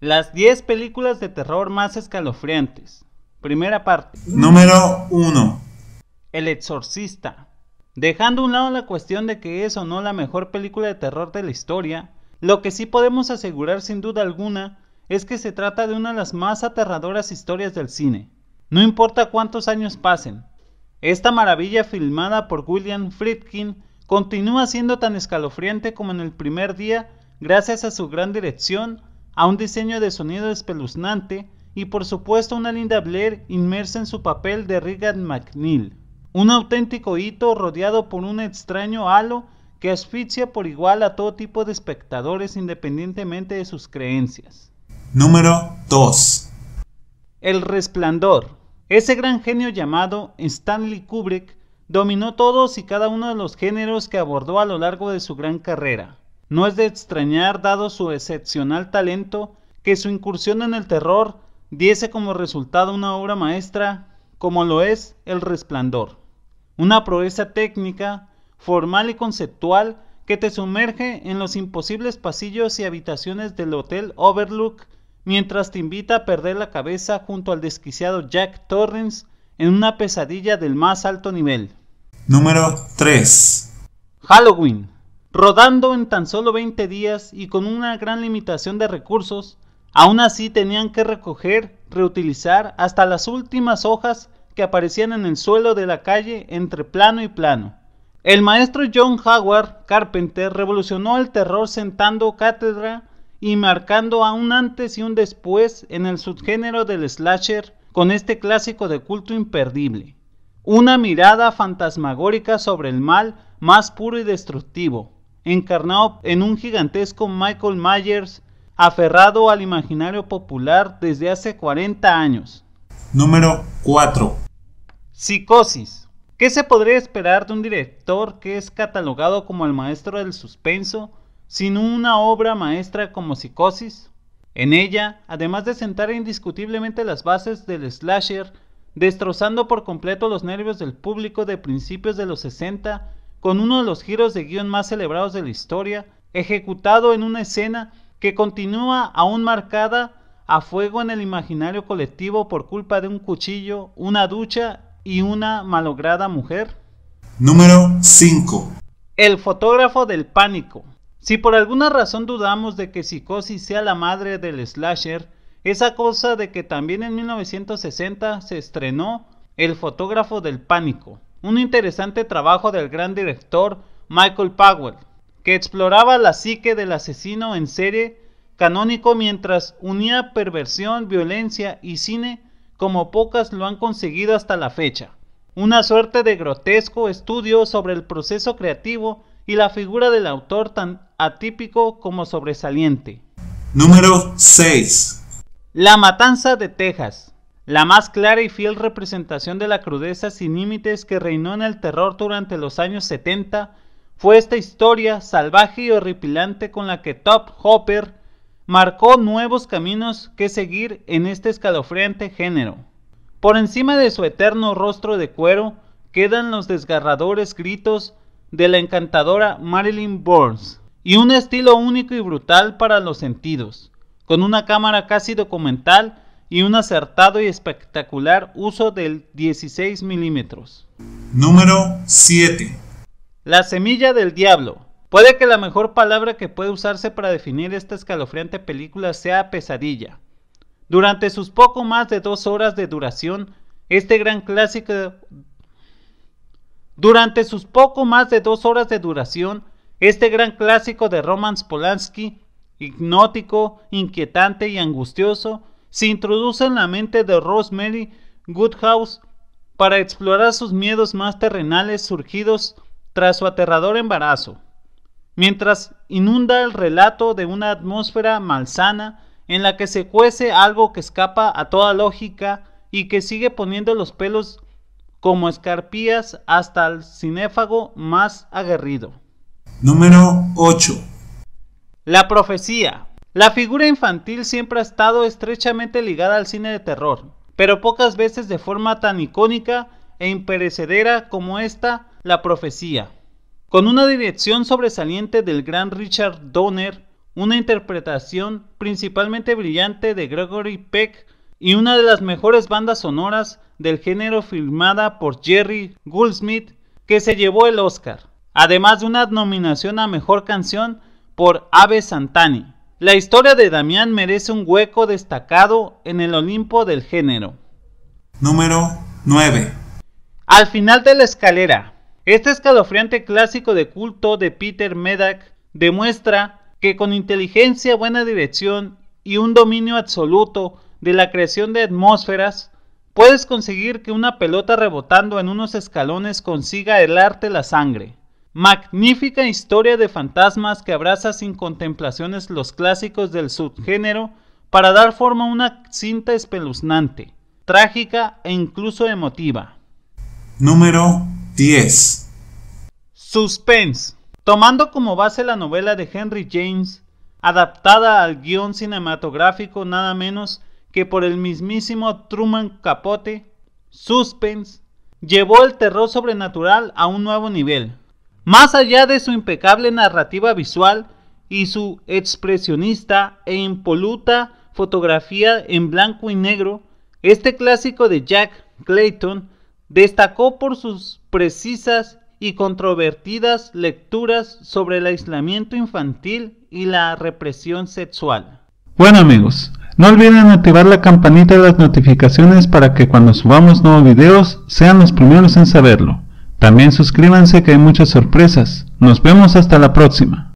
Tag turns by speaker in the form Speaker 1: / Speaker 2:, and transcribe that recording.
Speaker 1: Las 10 películas de terror más escalofriantes. Primera parte. Número 1. El exorcista. Dejando a un lado la cuestión de que es o no la mejor película de terror de la historia, lo que sí podemos asegurar sin duda alguna es que se trata de una de las más aterradoras historias del cine. No importa cuántos años pasen, esta maravilla filmada por William Friedkin continúa siendo tan escalofriante como en el primer día gracias a su gran dirección, a un diseño de sonido espeluznante y por supuesto una Linda Blair inmersa en su papel de Regan McNeil. Un auténtico hito rodeado por un extraño halo que asfixia por igual a todo tipo de espectadores independientemente de sus creencias. Número 2. El Resplandor. Ese gran genio llamado Stanley Kubrick Dominó todos y cada uno de los géneros que abordó a lo largo de su gran carrera. No es de extrañar, dado su excepcional talento, que su incursión en el terror diese como resultado una obra maestra como lo es El Resplandor. Una proeza técnica, formal y conceptual que te sumerge en los imposibles pasillos y habitaciones del Hotel Overlook mientras te invita a perder la cabeza junto al desquiciado Jack Torrens, en una pesadilla del más alto nivel. Número 3. Halloween. Rodando en tan solo 20 días y con una gran limitación de recursos, aún así tenían que recoger, reutilizar hasta las últimas hojas que aparecían en el suelo de la calle entre plano y plano. El maestro John Howard Carpenter revolucionó el terror sentando cátedra y marcando a un antes y un después en el subgénero del slasher con este clásico de culto imperdible. Una mirada fantasmagórica sobre el mal más puro y destructivo, encarnado en un gigantesco Michael Myers aferrado al imaginario popular desde hace 40 años. Número 4. Psicosis. ¿Qué se podría esperar de un director que es catalogado como el maestro del suspenso sin una obra maestra como Psicosis? En ella, además de sentar indiscutiblemente las bases del slasher, destrozando por completo los nervios del público de principios de los 60, con uno de los giros de guión más celebrados de la historia, ejecutado en una escena que continúa aún marcada a fuego en el imaginario colectivo por culpa de un cuchillo, una ducha y una malograda mujer. Número 5. El fotógrafo del pánico. Si por alguna razón dudamos de que Psicosis sea la madre del slasher, esa cosa de que también en 1960 se estrenó El fotógrafo del pánico, un interesante trabajo del gran director Michael Powell, que exploraba la psique del asesino en serie canónico mientras unía perversión, violencia y cine como pocas lo han conseguido hasta la fecha. Una suerte de grotesco estudio sobre el proceso creativo y la figura del autor tan atípico como sobresaliente. Número 6. La Matanza de Texas. La más clara y fiel representación de la crudeza sin límites que reinó en el terror durante los años 70 fue esta historia salvaje y horripilante con la que Top Hopper marcó nuevos caminos que seguir en este escalofriante género. Por encima de su eterno rostro de cuero quedan los desgarradores gritos de la encantadora Marilyn Burns y un estilo único y brutal para los sentidos, con una cámara casi documental y un acertado y espectacular uso del 16 milímetros. Número 7. La semilla del diablo. Puede que la mejor palabra que puede usarse para definir esta escalofriante película sea pesadilla. Durante sus poco más de dos horas de duración, este gran clásico durante sus poco más de dos horas de duración, este gran clásico de Roman Polanski, hipnótico, inquietante y angustioso, se introduce en la mente de Rosemary Goodhouse para explorar sus miedos más terrenales surgidos tras su aterrador embarazo, mientras inunda el relato de una atmósfera malsana en la que se cuece algo que escapa a toda lógica y que sigue poniendo los pelos como escarpías hasta el cinéfago más aguerrido. Número 8. La profecía. La figura infantil siempre ha estado estrechamente ligada al cine de terror, pero pocas veces de forma tan icónica e imperecedera como esta, la profecía. Con una dirección sobresaliente del gran Richard Donner, una interpretación principalmente brillante de Gregory Peck y una de las mejores bandas sonoras, del género filmada por Jerry Goldsmith que se llevó el Oscar, además de una nominación a Mejor Canción por Ave Santani. La historia de Damián merece un hueco destacado en el Olimpo del género. Número 9. Al final de la escalera, este escalofriante clásico de culto de Peter Medak demuestra que con inteligencia, buena dirección y un dominio absoluto de la creación de atmósferas, Puedes conseguir que una pelota rebotando en unos escalones consiga helarte la sangre. Magnífica historia de fantasmas que abraza sin contemplaciones los clásicos del subgénero para dar forma a una cinta espeluznante, trágica e incluso emotiva. Número 10. Suspense. Tomando como base la novela de Henry James, adaptada al guión cinematográfico nada menos que por el mismísimo Truman Capote, Suspense, llevó el terror sobrenatural a un nuevo nivel. Más allá de su impecable narrativa visual y su expresionista e impoluta fotografía en blanco y negro, este clásico de Jack Clayton destacó por sus precisas y controvertidas lecturas sobre el aislamiento infantil y la represión sexual. Bueno amigos, no olviden activar la campanita de las notificaciones para que cuando subamos nuevos videos sean los primeros en saberlo. También suscríbanse que hay muchas sorpresas. Nos vemos hasta la próxima.